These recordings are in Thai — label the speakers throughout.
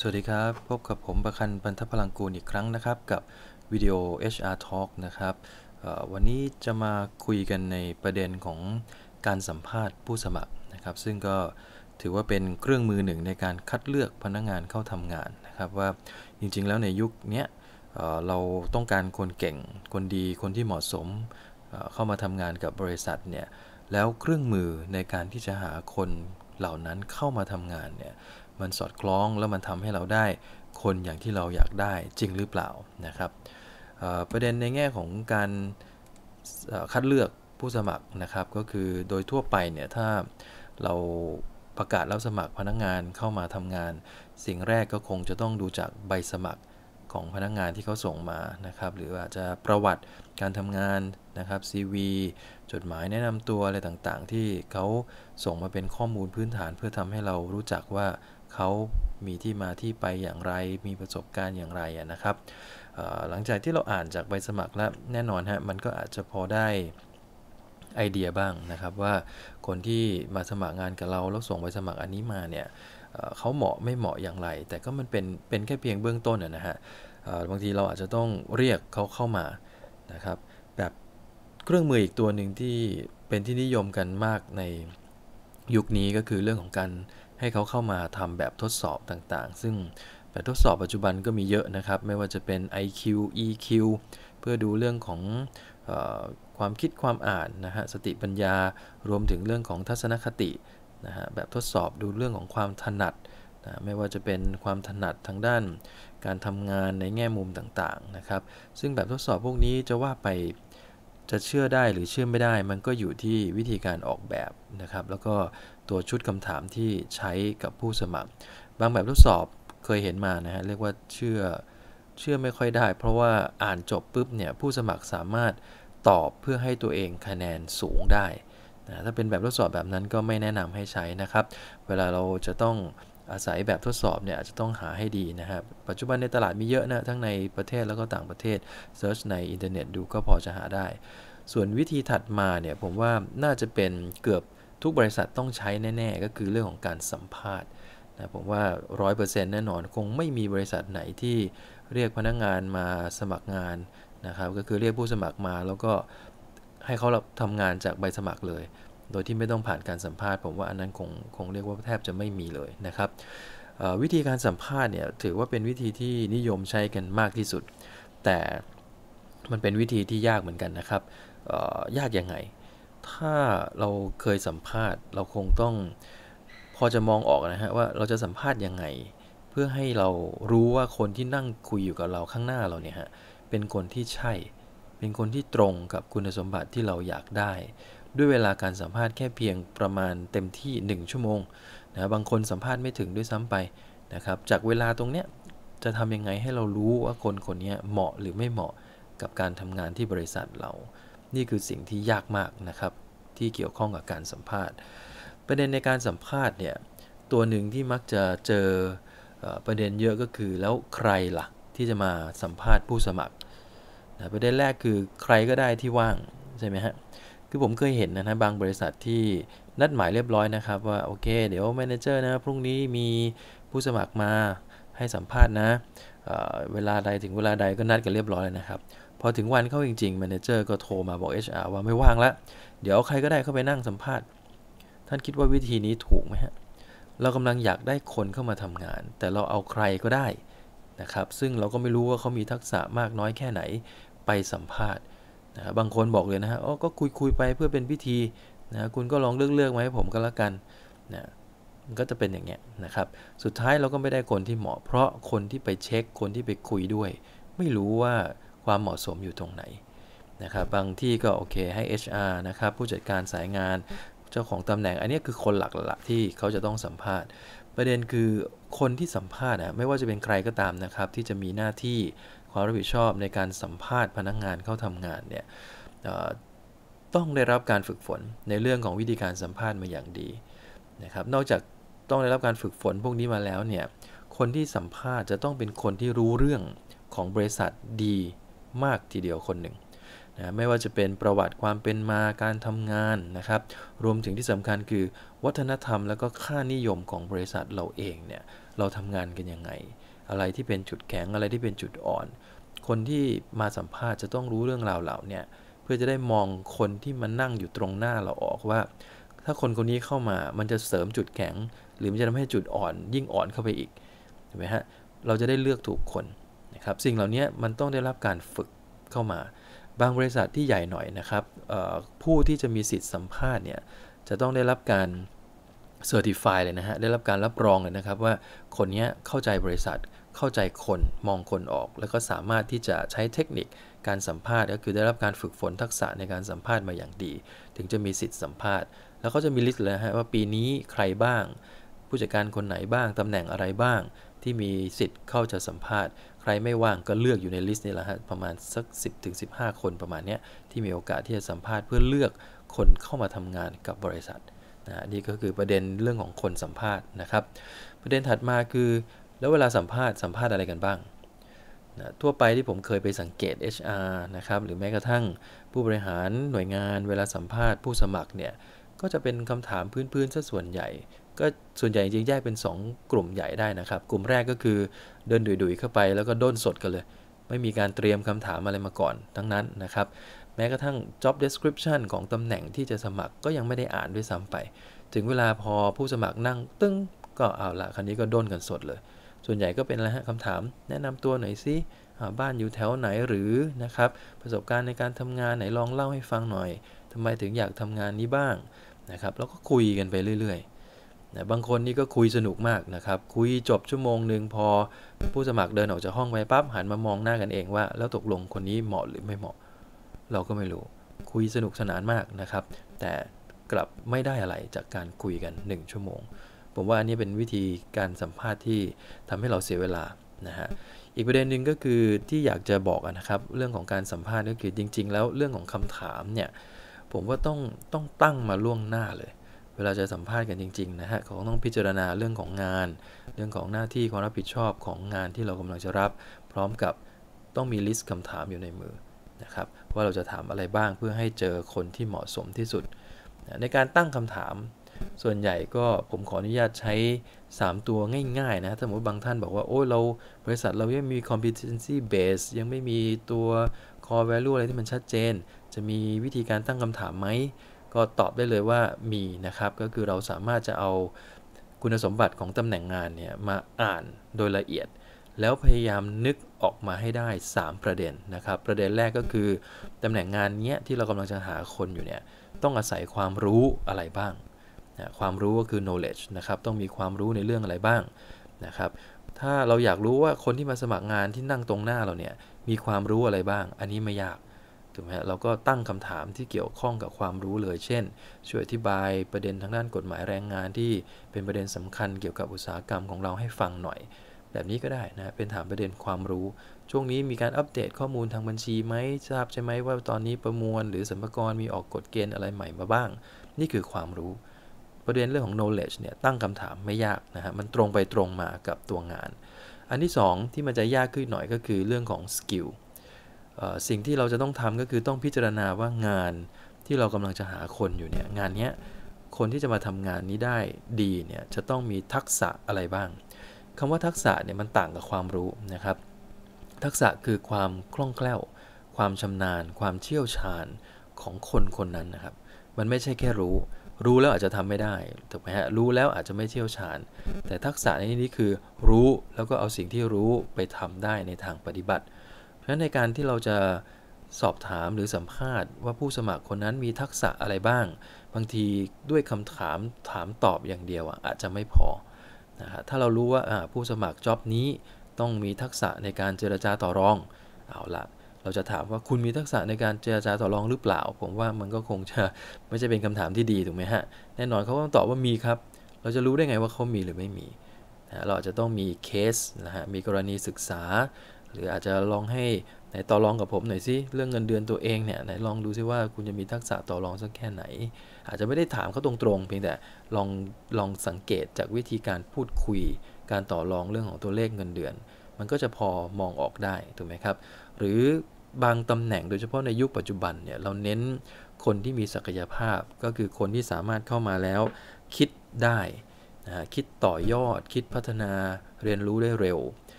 Speaker 1: สวัสดีครับพบกับผมประคันพันธพลังกูลอีกครั้งนะครับ กับวิดีโอ HR Talk นะครับวันนี้จะมาคุยกันในประเด็นของการสัมภาษณ์ผู้สมัครนะครับ ซึ่งก็ถือว่าเป็นเครื่องมือหนึ่งในการคัดเลือกพนักงงานเข้าทำงานนะครับ ว่าจริงๆแล้วในยุคนี้เราต้องการคนเก่งคนดีคนที่เหมาะสมเข้ามาทำงานกับบริษัทเนี่ยแล้วเครื่องมือในการที่จะหาคนเหล่านั้นเข้ามาทำงานเนี่ยมันสอดคล้องแล้วมันทำให้เราได้คนอย่างที่เราอยากได้จริงหรือเปล่านะครับ ประเด็นในแง่ของการคัดเลือกผู้สมัครนะครับ ก็คือโดยทั่วไปเนี่ยถ้าเราประกาศรับสมัครพนักงงานเข้ามาทำงาน สิ่งแรกก็คงจะต้องดูจากใบสมัครของพนักงงานที่เขาส่งมานะครับหรืออาจจะประวัติการทำงานนะครับ CV จดหมายแนะนำตัวอะไรต่างๆ ที่เขาส่งมาเป็นข้อมูลพื้นฐาน เพื่อทำให้เรารู้จักว่าเขามีที่มาที่ไปอย่างไร มีประสบการณ์อย่างไรนะครับ หลังจากที่เราอ่านจากใบสมัครแล้วแน่นอนฮะ มันก็อาจจะพอได้ไอเดียบ้างนะครับ ว่าคนที่มาสมัครงานกับเราแล้วส่งใบสมัครอันนี้มาเนี่ยเขาเหมาะไม่เหมาะอย่างไร แต่ก็มันเป็นเป็นแค่เพียงเบื้องต้นนะฮะบางทีเราอาจจะต้องเรียกเขาเข้ามานะครับ แบบเครื่องมืออีกตัวหนึ่งที่เป็นที่นิยมกันมากในยุคนี้ก็คือเรื่องของการให้เขาเข้ามาทำแบบทดสอบต่างๆ ซึ่งแบบทดสอบปัจจุบันก็มีเยอะนะครับ ไม่ว่าจะเป็น IQ EQ เพื่อดูเรื่องของอความคิดความอ่านนะฮะ สติปัญญา รวมถึงเรื่องของทัศนคตินะฮะ แบบทดสอบดูเรื่องของความถนัดนะไม่ว่าจะเป็นความถนัดทางด้านการทำงานในแง่มุมต่างๆ นะครับ ซึ่งแบบทดสอบพวกนี้จะว่าไปจะเชื่อได้หรือเชื่อไม่ได้มันก็อยู่ที่วิธีการออกแบบนะครับ แล้วก็ตัวชุดคำถามที่ใช้กับผู้สมัคร บางแบบทดสอบเคยเห็นมานะฮะเรียกว่าเชื่อเชื่อไม่ค่อยได้ เพราะว่าอ่านจบปุ๊บเนี่ยผู้สมัครสามารถตอบเพื่อให้ตัวเองคะแนนสูงได้นะถ้าเป็นแบบทดสอบแบบนั้นก็ไม่แนะนำให้ใช้นะครับ เวลาเราจะต้องอาศัยแบบทดสอบเนี่ยจะต้องหาให้ดีนะครับ ปัจจุบันในตลาดมีเยอะนะทั้งในประเทศแล้วก็ต่างประเทศเซิร์ชในอินเทอร์เน็ตดูก็พอจะหาได้ ส่วนวิธีถัดมาเนี่ยผมว่าน่าจะเป็นเกือบทุกบริษัทต้องใช้แน่ ๆ ก็คือเรื่องของการสัมภาษณ์นะผมว่า 100%แน่นอน คงไม่มีบริษัทไหนที่เรียกพนักงงานมาสมัครงานนะครับก็คือเรียกผู้สมัครมาแล้วก็ให้เขาทำงานจากใบสมัครเลยโดยที่ไม่ต้องผ่านการสัมภาษณ์ผมว่าอันนั้นคงคงเรียกว่าแทบจะไม่มีเลยนะครับวิธีการสัมภาษณ์เนี่ยถือว่าเป็นวิธีที่นิยมใช้กันมากที่สุด แต่มันเป็นวิธีที่ยากเหมือนกันนะครับยากยังไง ถ้าเราเคยสัมภาษณ์ เราคงต้องพอจะมองออกนะฮะว่าเราจะสัมภาษณ์ยังไง เพื่อให้เรารู้ว่าคนที่นั่งคุยอยู่กับเราข้างหน้าเราเนี่ยฮะเป็นคนที่ใช่ เป็นคนที่ตรงกับคุณสมบัติที่เราอยากได้ด้วยเวลาการสัมภาษณ์แค่เพียงประมาณเต็มที่ 1 ชั่วโมงนะบางคนสัมภาษณ์ไม่ถึงด้วยซ้ำไปนะครับ จากเวลาตรงเนี้ยจะทำยังไงให้เรารู้ว่าคนคนนี้เหมาะหรือไม่เหมาะกับการทำงานที่บริษัทเรา นี่คือสิ่งที่ยากมากนะครับที่เกี่ยวข้องกับการสัมภาษณ์ประเด็นในการสัมภาษณ์เนี่ยตัวหนึ่งที่มักจะเจอประเด็นเยอะก็คือแล้วใครละ่ะที่จะมาสัมภาษณ์ผู้สมัครนะประเด็นแรกคือใครก็ได้ที่ว่างใช่ไหมฮะคือผมเคยเห็นนะนะบางบริษัทที่นัดหมายเรียบร้อยนะครับว่าโอเค เดี๋ยวแมเนเจอร์นะพรุ่งนี้มีผู้สมัครมาให้สัมภาษณ์นะเเวลาใดถึงเวลาใดก็นัดกันเรียบร้อยเลยนะครับ พอถึงวันเข้าจริงๆแมเนเจอร์ก็โทรมาบอก HR ว่าไม่ว่างละเดี๋ยวใครก็ได้เข้าไปนั่งสัมภาษณ์ ท่านคิดว่าวิธีนี้ถูกไหมฮะเรากำลังอยากได้คนเข้ามาทำงาน แต่เราเอาใครก็ได้นะครับซึ่งเราก็ไม่รู้ว่าเขามีทักษะมากน้อยแค่ไหนไปสัมภาษณ์นะบางคนบอกเลยนะฮะ อ๋อก็คุยคุยไปเพื่อเป็นพิธีนะคุณก็ลองเลือกเลือกมาให้ผมก็แล้วกันนะมัน ก็จะเป็นอย่างเงี้ยนะครับสุดท้ายเราก็ไม่ได้คนที่เหมาะเพราะคนที่ไปเช็ค คนที่ไปคุยด้วย ไม่รู้ว่าความเหมาะสมอยู่ตรงไหนนะครับบางที่ก็โอเคให้ HR นะครับผู้จัดการสายงานเจ้าของตำแหน่ง อันนี้คือคนหลักละที่เขาจะต้องสัมภาษณ์ ประเด็นคือคนที่สัมภาษณ์นะไม่ว่าจะเป็นใครก็ตามนะครับที่จะมีหน้าที่ความรับผิดชอบในการสัมภาษณ์พนักงงานเข้าทำงานเนี่ยต้องได้รับการฝึกฝนในเรื่องของวิธีการสัมภาษณ์มาอย่างดีนะครับนอกจากต้องได้รับการฝึกฝนพวกนี้มาแล้วเนี่ยคนที่สัมภาษณ์จะต้องเป็นคนที่รู้เรื่องของบริษัทดีมากทีเดียวคนหนึ่งนะไม่ว่าจะเป็นประวัติความเป็นมาการทำงานนะครับรวมถึงที่สำคัญคือ วัฒนธรรมและก็ค่านิยมของบริษัทเราเองเนี่ยเราทำงานกันยังไงอะไรที่เป็นจุดแข็งอะไรที่เป็นจุดอ่อน คนที่มาสัมภาษณ์จะต้องรู้เรื่องราวเหล่านี้เพื่อจะได้มองคนที่มานนั่งอยู่ตรงหน้าเราออกว่า ถ้าคนคนนี้เข้ามามันจะเสริมจุดแข็งหรือมันจะทำให้จุดอ่อน ยิ่งอ่อนเข้าไปอีกเห็นไหมฮะเราจะได้เลือกถูกคนนะครับสิ่งเหล่านี้มันต้องได้รับการฝึกเข้ามา บางบริษัทที่ใหญ่หน่อยนะครับผู้ที่จะมีสิทธิ์สัมภาษณ์เนี่ยจะต้องได้รับการเซอร์ติฟายเลยนะฮะได้รับการรับรองเลยนะครับว่าคนนี้เข้าใจบริษัทเข้าใจคนมองคนออก แล้วก็สามารถที่จะใช้เทคนิคการสัมภาษณ์ ก็คือได้รับการฝึกฝนทักษะในการสัมภาษณ์มาอย่างดี ถึงจะมีสิทธิ์สัมภาษณ์ แล้วก็จะมีลิสต์เลยฮะว่าปีนี้ใครบ้าง ผู้จัดการคนไหนบ้าง ตำแหน่งอะไรบ้าง ที่มีสิทธิ์เข้าจะสัมภาษณ์ ใครไม่ว่างก็เลือกอยู่ในลิสต์นี่แหละฮะประมาณสัก 10-15 คนประมาณนี้ที่มีโอกาสที่จะสัมภาษณ์เพื่อเลือกคนเข้ามาทำงานกับบริษัทนะนี่ก็คือประเด็นเรื่องของคนสัมภาษณ์นะครับประเด็นถัดมาคือแล้วเวลาสัมภาษณ์ สัมภาษณ์อะไรกันบ้างนะทั่วไปที่ผมเคยไปสังเกต HR นะครับ หรือแม้กระทั่งผู้บริหารหน่วยงาน เวลาสัมภาษณ์ผู้สมัครเนี่ย ก็จะเป็นคำถามพื้นๆซะส่วนใหญ่ ก็ส่วนใหญ่จริงแยกเป็น 2 กลุ่มใหญ่ได้นะครับ กลุ่มแรกก็คือเดินดุยๆ เข้าไปแล้วก็ด้นสดกันเลย ไม่มีการเตรียมคำถามอะไรมาก่อนทั้งนั้นนะครับ แม้กระทั่ง job description ของตำแหน่งที่จะสมัครก็ยังไม่ได้อ่านด้วยซ้ำไป ถึงเวลาพอผู้สมัครนั่งตึ้งก็เอาละครั้นี้ก็ด้นกันสดเลยส่วนใหญ่ก็เป็นอะไรฮะคำถามแนะนำตัวหน่อยสิบ้านอยู่แถวไหนหรือนะครับประสบการณ์ในการทำงานไหนลองเล่าให้ฟังหน่อย ทำไมถึงอยากทำงานนี้บ้างนะครับแล้วก็คุยกันไปเรื่อยๆนะบางคนนี่ก็คุยสนุกมากนะครับ คุยจบชั่วโมงหนึ่งพอผู้สมัครเดินออกจากห้องไปปั๊บหันมามองหน้ากันเองว่า แล้วตกลงคนนี้เหมาะหรือไม่เหมาะ เราก็ไม่รู้คุยสนุกสนานมากนะครับแต่กลับไม่ได้อะไรจากการคุยกัน 1 ชั่วโมงผมว่าอันนี้เป็นวิธีการสัมภาษณ์ที่ทำให้เราเสียเวลานะฮะ อีกประเด็นหนึ่งก็คือที่อยากจะบอกนะครับเรื่องของการสัมภาษณ์ก็คือจริงๆ แล้วเรื่องของคำถามเนี่ยผมว่าต้องต้องตั้งมาล่วงหน้าเลย เวลาจะสัมภาษณ์กันจริงๆนะฮะของต้องพิจารณาเรื่องของงาน เรื่องของหน้าที่ความรับผิดชอบของงานที่เรากำลังจะรับ พร้อมกับต้องมีลิสต์คำถามอยู่ในมือนะครับว่าเราจะถามอะไรบ้าง เพื่อให้เจอคนที่เหมาะสมที่สุด ในการตั้งคำถามส่วนใหญ่ก็ผมขออนุญาตใช้ 3 ตัวง่ายๆ นะสมมติบางท่านบอกว่า โอ้ยเรา บริษัทเรายังมี competency base ยังไม่มีตัว core value อะไรที่มันชัดเจน จะมีวิธีการตั้งคำถามไหม ก็ตอบได้เลยว่ามีนะครับ ก็คือเราสามารถจะเอาคุณสมบัติของตำแหน่งงานเนี่ย มาอ่านโดยละเอียด แล้วพยายามนึกออกมาให้ได้ 3 ประเด็นนะครับ ประเด็นแรกก็คือตำแหน่งงานเนี้ยที่เรากำลังจะหาคนอยู่เนี่ยต้องอาศัยความรู้อะไรบ้างนะความรู้ก็คือ knowledge นะครับ ต้องมีความรู้ในเรื่องอะไรบ้างนะครับ ถ้าเราอยากรู้ว่าคนที่มาสมัครงานที่นั่งตรงหน้าเราเนี่ย มีความรู้อะไรบ้าง อันนี้ไม่ยาก ถูกไหมเราก็ตั้งคำถามที่เกี่ยวข้องกับความรู้เลย เช่น ช่วยอธิบายประเด็นทางด้านกฎหมายแรงงานที่เป็นประเด็นสำคัญเกี่ยวกับอุตสาหกรรมของเราให้ฟังหน่อย แบบนี้ก็ได้นะ เป็นถามประเด็นความรู้ ช่วงนี้มีการอัปเดตข้อมูลทางบัญชีไหมทราบใช่ไหมว่าตอนนี้ประมวล หรือสมรกรมีออกกฎเกณฑ์อะไรใหม่มาบ้าง นี่คือความรู้ประเด็นเรื่องของ knowledge เนี่ย ตั้งคำถามไม่ยากนะฮะมันตรงไปตรงมากับตัวงาน อันที่ 2 ที่มันจะยากขึ้นหน่อยก็คือเรื่องของ skill สิ่งที่เราจะต้องทำก็คือต้องพิจารณาว่างานที่เรากำลังจะหาคนอยู่เนี่ยงานนี้คนที่จะมาทำงานนี้ได้ดีเนี่ยจะต้องมีทักษะอะไรบ้างคำว่าทักษะเนี่ยมันต่างกับความรู้นะครับ ทักษะคือความคล่องแคล่วความชำนาญ ความเชี่ยวชาญของคนคนนั้นนะครับ มันไม่ใช่แค่รู้รู้แล้วอาจจะทำไม่ได้ถูกไหมฮะ รู้แล้วอาจจะไม่เชี่ยวชาญ แต่ทักษะในนี้คือรู้แล้วก็เอาสิ่งที่รู้ไปทำได้ในทางปฏิบัติ เพราะฉะนั้นในการที่เราจะสอบถามหรือสัมภาษณ์ว่าผู้สมัครคนนั้นมีทักษะอะไรบ้าง บางทีด้วยคำถามถามตอบอย่างเดียวอาจจะไม่พอนะฮะถ้าเรารู้ว่าผู้สมัครจ็อบนี้ต้องมีทักษะในการเจรจาต่อรองเอาละเราจะถามว่าคุณมีทักษะในการเจรจาต่อรองหรือเปล่าผมว่ามันก็คงจะไม่ใช่เป็นคำถามที่ดีถูกไหมฮะแน่นอนเขาก็ต้องตอบว่ามีครับ เราจะรู้ได้ไงว่าเขามีหรือไม่มีนะเราอาจจะต้องมีเคสนะฮะมีกรณีศึกษา หรืออาจจะลองให้ไหนต่อรองกับผมหน่อยสิเรื่องเงินเดือนตัวเองเนี่ยไหนลองดูซิว่าคุณจะมีทักษะต่อรองสักแค่ไหน อาจจะไม่ได้ถามเขาตรงๆเพียงแต่ลองลองสังเกตจากวิธีการพูดคุยการต่อรองเรื่องของตัวเลขเงินเดือน มันก็จะพอมองออกได้ถูกไหมครับ หรือบางตำแหน่งโดยเฉพาะในยุคปัจจุบันเนี่ย เราเน้นคนที่มีศักยภาพ ก็คือคนที่สามารถเข้ามาแล้วคิดได้นะคิดต่อยอดคิดพัฒนาเรียนรู้ได้เร็ว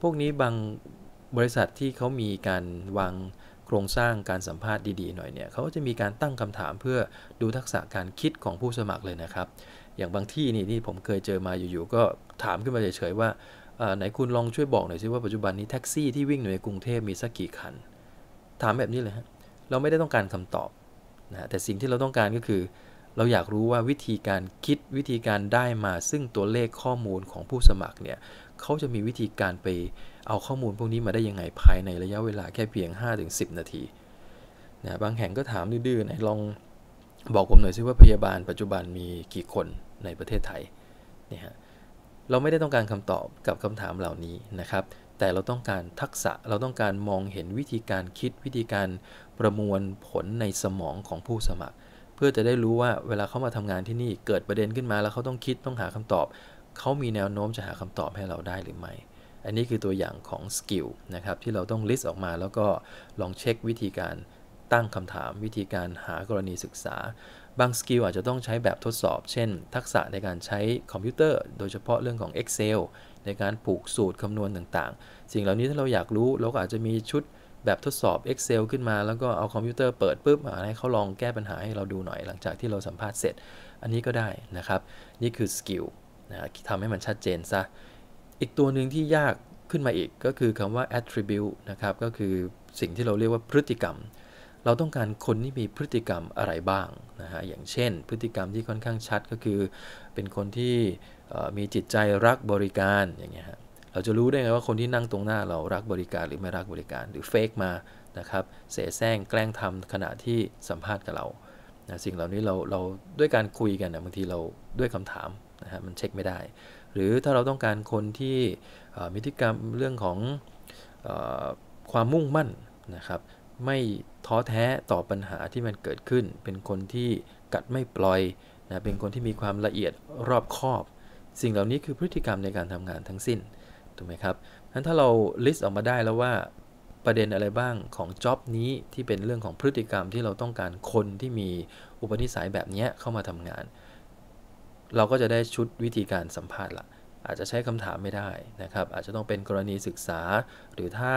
Speaker 1: พวกนี้บางบริษัทที่เขามีการ วางโครงสร้างการสัมภาษณ์ดี ๆ หน่อยเนี่ยเขาก็จะมีการตั้งคำถามเพื่อดูทักษะการคิดของผู้สมัครเลยนะครับ อย่างบางที่นี่ที่ผมเคยเจอมาอยู่ๆก็ถามขึ้นมาเฉยๆว่าไหนคุณลองช่วยบอกหน่อยซิว่าปัจจุบันนี้แท็กซี่ที่วิ่งอยู่ในกรุงเทพมีสักกี่คันถามแบบนี้เลยฮะ เราไม่ได้ต้องการคำตอบนะ แต่สิ่งที่เราต้องการก็คือ เราอยากรู้ว่าวิธีการคิดวิธีการได้มาซึ่งตัวเลขข้อมูลของผู้สมัครเนี่ย เขาจะมีวิธีการไปเอาข้อมูลพวกนี้มาได้ยังไงภายในระยะเวลาแค่เพียง 5-10 นาทีนะบางแห่งก็ถามดื้อๆไหนลองบอกผมหน่อยซิว่าพยาบาลปัจจุบันมีกี่คนในประเทศไทย เนี่ยฮะ เราไม่ได้ต้องการคำตอบกับคำถามเหล่านี้นะครับแต่เราต้องการทักษะเราต้องการมองเห็นวิธีการคิดวิธีการประมวลผลในสมองของผู้สมัคร เพื่อจะได้รู้ว่าเวลาเขามาทำงานที่นี่เกิดประเด็นขึ้นมาแล้วเขาต้องคิด ต้องหาคำตอบ เขามีแนวโน้มจะหาคำตอบให้เราได้หรือไม่ อันนี้คือตัวอย่างของสกิลนะครับที่เราต้องลิสต์ออกมา แล้วก็ลองเช็ควิธีการตั้งคำถามวิธีการหากรณีศึกษา บางสกิลอาจจะต้องใช้แบบทดสอบ เช่น ทักษะในการใช้คอมพิวเตอร์ โดยเฉพาะเรื่องของ Excel ในการผูกสูตรคำนวณต่าง ๆ สิ่งเหล่านี้ถ้าเราอยากรู้เราก็อาจจะมีชุดแบบทดสอบ Excel ขึ้นมา แล้วก็เอาคอมพิวเตอร์เปิดปุ๊บให้เขาลองแก้ปัญหาให้เราดูหน่อย หลังจากที่เราสัมภาษณ์เสร็จ อันนี้ก็ได้นะครับนี่คือสกิลนะทำให้มันชัดเจนซะอีกตัวหนึ่งที่ยากขึ้นมาอีกก็คือคำว่า attribute นะครับก็คือสิ่งที่เราเรียกว่าพฤติกรรมเราต้องการคนที่มีพฤติกรรมอะไรบ้างนะฮะอย่างเช่น พฤติกรรมที่ค่อนข้างชัดก็คือเป็นคนที่มีจิตใจรักบริการอย่างเงี้ยฮะเราจะรู้ได้ไงว่าคนที่นั่งตรงหน้าเรารักบริการหรือไม่รักบริการ หรือเฟกมานะครับ เสแสร้งแกล้งทำขณะที่สัมภาษณ์กับเรานะสิ่งเหล่านี้เราเราด้วยการคุยกันนะบางทีเราด้วยคำถามนะฮะมันเช็คไม่ได้ หรือถ้าเราต้องการคนที่มีพฤติกรรมเรื่องของความมุ่งมั่นนะครับไม่ท้อแท้ต่อปัญหาที่มันเกิดขึ้น เป็นคนที่กัดไม่ปล่อยนะเป็นคนที่มีความละเอียดรอบคอบ สิ่งเหล่านี้คือพฤติกรรมในการทำงานทั้งสิ้น ถูกไหมครับนั้นถ้าเราลิสต์ออกมาได้แล้วว่าประเด็นอะไรบ้างของจ็อบนี้ที่เป็นเรื่องของพฤติกรรมที่เราต้องการคนที่มีอุปนิสัยแบบนี้เข้ามาทำงาน เราก็จะได้ชุดวิธีการสัมภาษณ์ละอาจจะใช้คำถามไม่ได้นะครับอาจจะต้องเป็นกรณีศึกษาหรือถ้า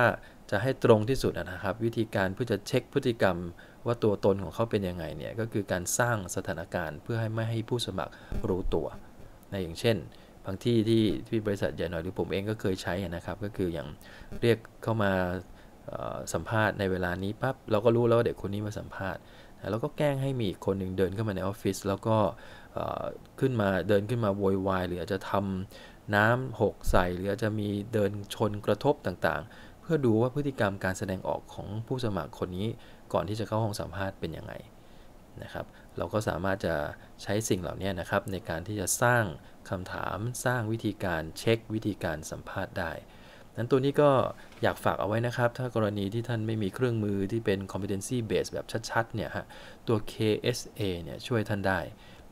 Speaker 1: จะให้ตรงที่สุดนะครับ วิธีการเพื่อจะเช็คพฤติกรรมว่าตัวตนของเขาเป็นยังไงเนี่ย ก็คือการสร้างสถานการณ์ เพื่อให้ไม่ให้ผู้สมัครรู้ตัวนะอย่างเช่นบางที่ที่ที่บริษัทใหญ่หน่อยหรือผมเองก็เคยใช้นะครับก็คืออย่างเรียกเข้ามาสัมภาษณ์ในเวลานี้ปั๊บเราก็รู้แล้วว่าเด็กคนนี้มาสัมภาษณ์ แล้วก็แกล้งให้มีคนหนึ่งเดินเข้ามาในออฟฟิศแล้วก็ขึ้นมาเดินขึ้นมาโวยวายหรืออาจจะทำน้ำหกใส่หรือจะมีเดินชนกระทบต่างๆ เพื่อดูว่าพฤติกรรมการแสดงออกของผู้สมัครคนนี้ ก่อนที่จะเข้าห้องสัมภาษณ์เป็นยังไงนะครับเราก็สามารถจะใช้สิ่งเหล่านี้นะครับ ในการที่จะสร้างคำถามสร้างวิธีการเช็ควิธีการสัมภาษณ์ได้ นั้นตัวนี้ก็อยากฝากเอาไว้นะครับ ถ้ากรณีที่ท่านไม่มีเครื่องมือที่เป็น competency b a s e แบบชัดๆเนี่ยฮะตัว KSA เนี่ยช่วยท่านได้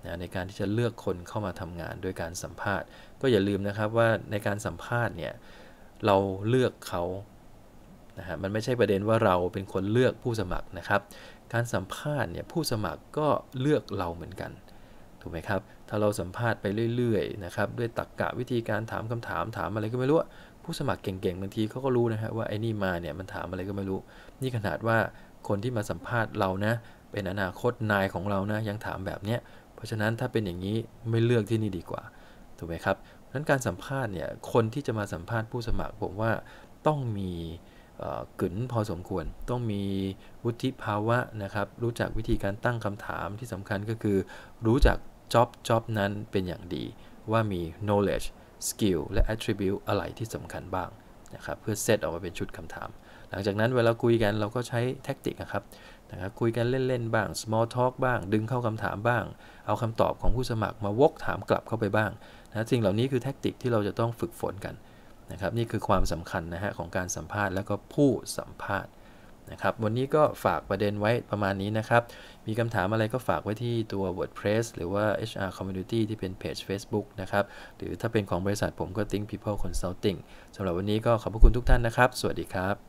Speaker 1: นะในการที่จะเลือกคนเข้ามาทำงานด้วยการสัมภาษณ์ ก็อย่าลืมนะครับว่าในการสัมภาษณ์เนี่ยเราเลือกเขานะฮะมันไม่ใช่ประเด็นว่าเราเป็นคนเลือกผู้สมัครนะครับ การสัมภาษณ์เนี่ยผู้สมัครก็เลือกเราเหมือนกัน ถูกไหมครับ ถ้าเราสัมภาษณ์ไปเรื่อยๆนะครับด้วยตรรกกะวิธีการถามคำถามถามอะไรก็ไม่รู้ ผู้สมัครเก่งๆบางทีเขาก็รู้นะฮะว่าไอ้นี่มาเนี่ยมันถามอะไรก็ไม่รู้ นี่ขนาดว่าคนที่มาสัมภาษณ์เรานะเป็นอนาคตนายของเรานะยังถามแบบเนี้ยเพราะฉะนั้นถ้าเป็นอย่างนี้ไม่เลือกที่นี่ดีกว่า ถูกไหมครับนั้นการสัมภาษณ์เนี่ยคนที่จะมาสัมภาษณ์ผู้สมัคร ผมว่าต้องมีกึ๋นพอสมควร ต้องมีวุฒิภาวะนะครับ รู้จักวิธีการตั้งคำถามที่สำคัญก็คือ รู้จักจ็อบจ็อบ นั้นเป็นอย่างดี ว่ามี knowledge skill และ attribute อะไรที่สำคัญบ้างนะครับ เพื่อเซตออกมาเป็นชุดคำถาม หลังจากนั้นเวลาคุยกันเราก็ใช้แท็กติกนะครับนะครับคุยกันเล่น ๆ บ้าง small talk บ้าง ดึงเข้าคำถามบ้าง เอาคำตอบของผู้สมัครมาวกถามกลับเข้าไปบ้างนะสิ่งเหล่านี้คือแท็นติกที่เราจะต้องฝึกฝนกันนะครับนี่คือความสำคัญนะฮะของการสัมภาษณ์แล้วก็ผู้สัมภาษณ์นะครับวันนี้ก็ฝากประเด็นไว้ประมาณนี้นะครับ มีคำถามอะไรก็ฝากไว้ที่ตัว WordPress หรือว่า HR Community ที่เป็นเพจ Facebook นะครับหรือถ้าเป็นของบริษัทผมก็ Think People Consulting สำหรับวันนี้ก็ขอบพระคุณทุกท่านนะครับ สวัสดีครับ